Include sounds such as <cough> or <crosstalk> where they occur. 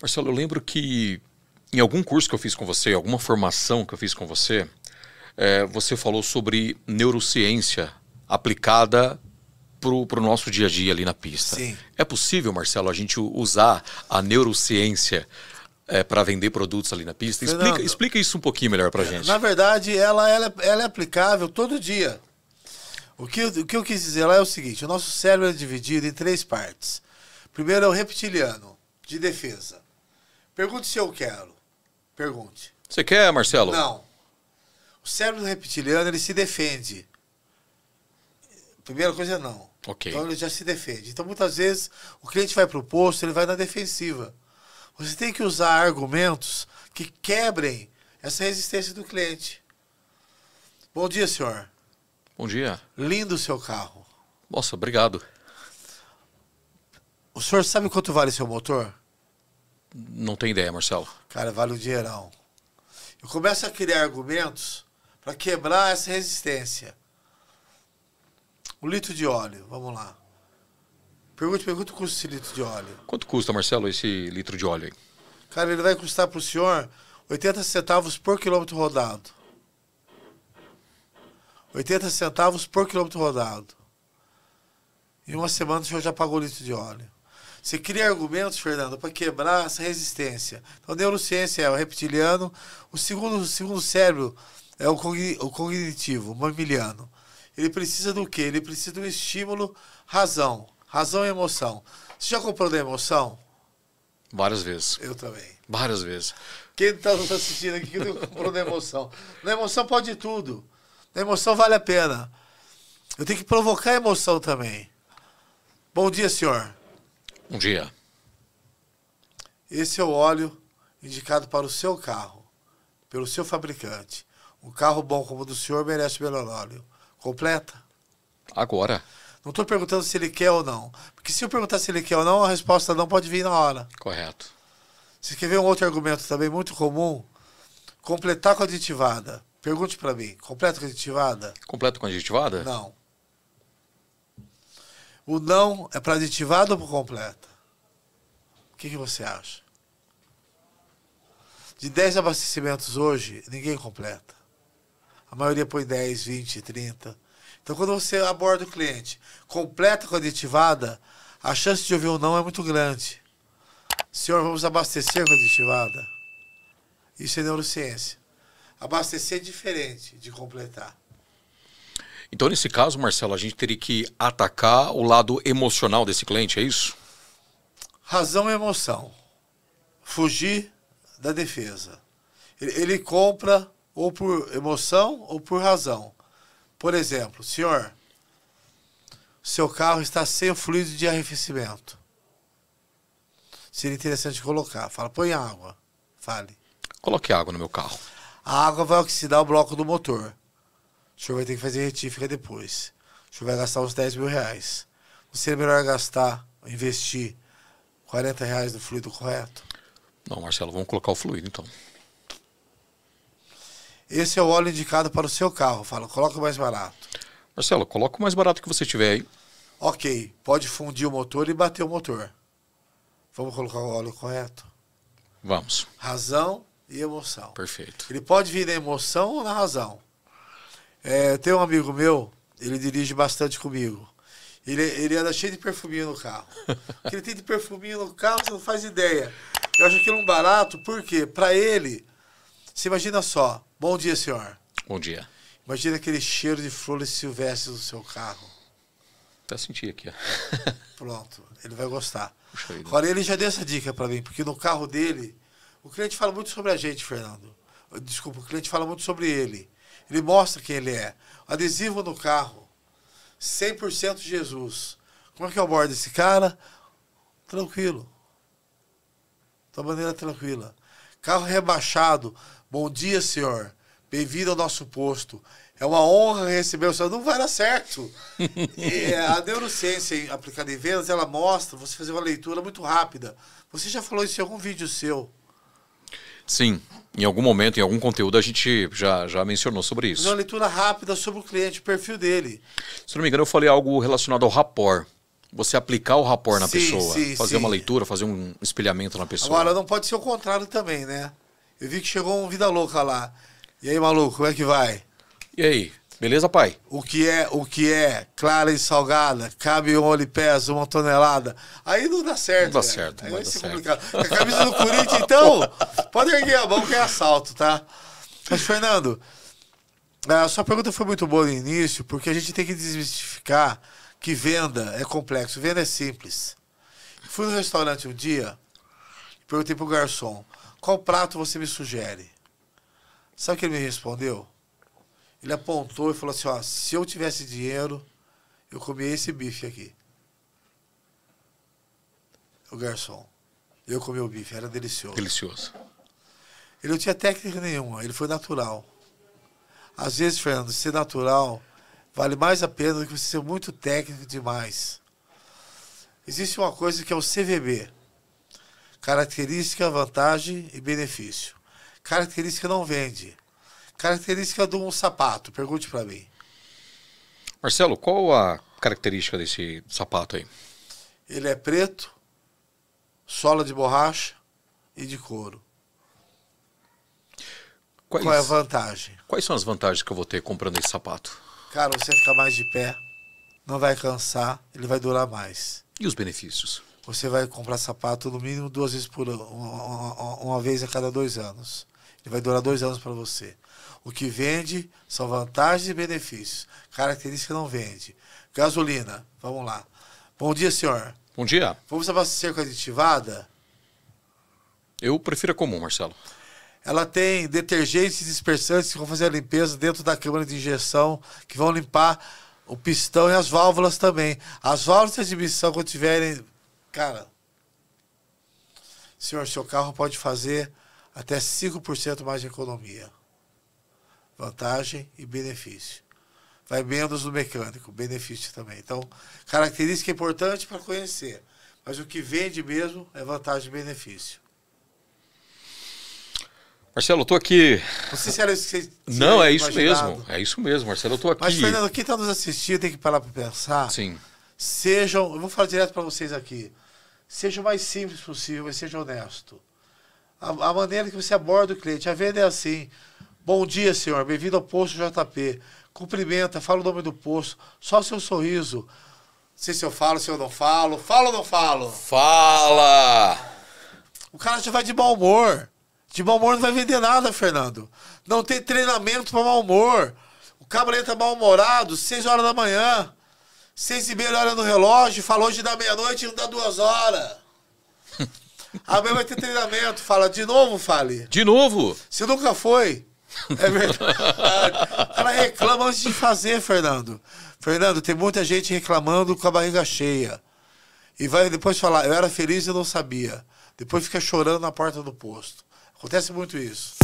Marcelo, eu lembro que em algum curso que eu fiz com você, alguma formação que eu fiz com você, é, você falou sobre neurociência aplicada para o nosso dia a dia ali na pista. Sim. É possível, Marcelo, a gente usar a neurociência é, para vender produtos ali na pista? Explica, explica isso um pouquinho melhor para é, gente. Na verdade, ela, ela, ela, é aplicável todo dia. O que, o que eu quis dizer lá é o seguinte: o nosso cérebro é dividido em três partes. Primeiro é o reptiliano, de defesa. Pergunte se eu quero. Pergunte. Você quer, Marcelo? Não. O cérebro reptiliano, ele se defende. Primeira coisa, não. Ok. Então ele já se defende. Então muitas vezes o cliente vai para o posto, ele vai na defensiva. Você tem que usar argumentos que quebrem essa resistência do cliente. Bom dia, senhor. Bom dia. Lindo o seu carro. Nossa, obrigado. O senhor sabe quanto vale seu motor? não tem ideia, Marcelo. Cara, vale o dinheirão. Eu começo a criar argumentos para quebrar essa resistência. Um litro de óleo, vamos lá. Pergunte pergunta quanto custa esse litro de óleo? Quanto custa, Marcelo, esse litro de óleo aí? Cara, ele vai custar para o senhor 80 centavos por quilômetro rodado. 80 centavos por quilômetro rodado. Em uma semana o senhor já pagou o litro de óleo. Você cria argumentos, Fernando, para quebrar essa resistência. Então, neurociência é o reptiliano. O segundo, o segundo cérebro é o, o cognitivo, o mamiliano. Ele precisa do quê? Ele precisa do estímulo razão. Razão e emoção. Você já comprou da emoção? Várias vezes. Eu também. Várias vezes. Quem está nos assistindo aqui que não comprou da emoção? Na emoção pode tudo. Na emoção vale a pena. Eu tenho que provocar emoção também. Bom dia, senhor. Um dia. Esse é o óleo indicado para o seu carro, pelo seu fabricante. Um carro bom como o do senhor merece o melhor óleo. Completa? Agora. Não estou perguntando se ele quer ou não. Porque se eu perguntar se ele quer ou não, a resposta não pode vir na hora. Correto. Você quer ver um outro argumento também muito comum? Completar com aditivada. Pergunte para mim. completa com aditivada? Completo com aditivada? Não. O não é para aditivada ou para completa? que, que você acha? De 10 abastecimentos hoje, ninguém completa. A maioria põe 10, 20, 30. Então, quando você aborda o cliente, completa com a aditivada, a chance de ouvir um não é muito grande. Senhor, vamos abastecer com a aditivada? Isso é neurociência. Abastecer é diferente de completar. Então, nesse caso, Marcelo, a gente teria que atacar o lado emocional desse cliente, é isso? Razão e emoção. Fugir da defesa. Ele compra ou por emoção ou por razão. Por exemplo, senhor, seu carro está sem fluido de arrefecimento. Seria interessante colocar. Fala, põe água. Fale. Coloque água no meu carro. A água vai oxidar o bloco do motor. O senhor vai ter que fazer retífica depois. O senhor vai gastar uns 10 mil reais. Não seria é melhor gastar, investir 40 reais do fluido correto? Não, Marcelo, vamos colocar o fluido então. Esse é o óleo indicado para o seu carro. Fala, coloca o mais barato. Marcelo, coloca o mais barato que você tiver aí. Ok, pode fundir o motor e bater o motor. Vamos colocar o óleo correto? Vamos. Razão e emoção. Perfeito. Ele pode vir na emoção ou na razão. É, tem um amigo meu, ele dirige bastante comigo. Ele, ele anda cheio de perfuminho no carro. <laughs> Que ele tem de perfuminho no carro, você não faz ideia. Eu acho aquilo um barato, Por quê? para ele, você imagina só, bom dia, senhor. Bom dia. Imagina aquele cheiro de flores silvestres no seu carro. Tá sentindo aqui, ó. <laughs> Pronto, ele vai gostar. Puxa Agora, ele já deu essa dica para mim, porque no carro dele, o cliente fala muito sobre a gente, Fernando. Desculpa, o cliente fala muito sobre ele. Ele mostra quem ele é. Adesivo no carro. 100% Jesus. Como é que eu abordo esse cara? Tranquilo. Da maneira tranquila. Carro rebaixado. Bom dia, senhor. Bem-vindo ao nosso posto. É uma honra receber o senhor. Não vai dar certo. <laughs> é, a neurociência aplicada em vendas, ela mostra você fazer uma leitura muito rápida. Você já falou isso em algum vídeo seu. Sim. Em algum momento, em algum conteúdo, a gente já, já mencionou sobre isso. Uma leitura rápida sobre o cliente, o perfil dele. Se não me engano, eu falei algo relacionado ao rapor Você aplicar o rapor na sim, pessoa. Sim, fazer sim. uma leitura, fazer um espelhamento na pessoa. Agora, não pode ser o contrário também, né? Eu vi que chegou um vida louca lá. E aí, maluco, como é que vai? E aí? Beleza, pai? O que é, o que é clara e salgada, cabe um olho e pesa uma tonelada. Aí não dá certo. Não dá né? certo. é vai ser complicado. A camisa do Corinthians, então, <laughs> Pode erguer a mão que é assalto, tá? Mas, Fernando, a sua pergunta foi muito boa no início, porque a gente tem que desmistificar que venda é complexo, venda é simples. Fui no restaurante um dia e perguntei pro garçom, qual prato você me sugere? Sabe o que ele me respondeu? Ele apontou e falou assim, ó, se eu tivesse dinheiro, eu comia esse bife aqui. O garçom. Eu comi o bife, era delicioso. Delicioso. Ele não tinha técnica nenhuma, ele foi natural. Às vezes, Fernando, ser natural vale mais a pena do que você ser muito técnico demais. Existe uma coisa que é o CVB. Característica, vantagem e benefício. Característica não vende. Característica de um sapato, pergunte para mim. Marcelo, qual a característica desse sapato aí? Ele é preto, sola de borracha e de couro. Quais, Qual é a vantagem? Quais são as vantagens que eu vou ter comprando esse sapato? Cara, você fica mais de pé, não vai cansar, ele vai durar mais. E os benefícios? Você vai comprar sapato no mínimo duas vezes por ano, uma, uma, uma vez a cada dois anos. Ele vai durar dois anos para você. O que vende são vantagens e benefícios. Característica não vende. Gasolina, vamos lá. Bom dia, senhor. Bom dia. Vamos abastecer com é aditivada? Eu prefiro a comum, Marcelo. Ela tem detergentes dispersantes que vão fazer a limpeza dentro da câmara de injeção, que vão limpar o pistão e as válvulas também. As válvulas de admissão, quando tiverem. Cara, senhor, seu carro pode fazer até 5% mais de economia. Vantagem e benefício. Vai menos no mecânico, benefício também. Então, característica importante para conhecer. Mas o que vende mesmo é vantagem e benefício. Marcelo, eu tô aqui. Não se era isso que você Não, é isso imaginado. mesmo. É isso mesmo, Marcelo, eu tô aqui. Mas, Fernando, quem está nos assistindo tem que parar para pensar. Sim. Sejam, eu vou falar direto para vocês aqui. Seja o mais simples possível, mas seja honesto. A, a maneira que você aborda o cliente. A venda é assim. Bom dia, senhor. Bem-vindo ao posto JP. Cumprimenta, fala o nome do posto. Só o seu sorriso. Não sei se eu falo, se eu não falo. Falo ou não falo? Fala! O cara já vai de mau humor. De mau humor não vai vender nada, Fernando. Não tem treinamento para mau humor. O cabra tá mal-humorado, 6 horas da manhã, seis e meia hora no relógio, fala hoje da meia-noite e não dá duas horas. Amanhã <laughs> vai ter treinamento, fala de novo, fale. De novo? Você nunca foi. É verdade. Ela <laughs> reclama antes de fazer, Fernando. Fernando, tem muita gente reclamando com a barriga cheia. E vai depois falar, eu era feliz e não sabia. Depois fica chorando na porta do posto. Acontece muito isso.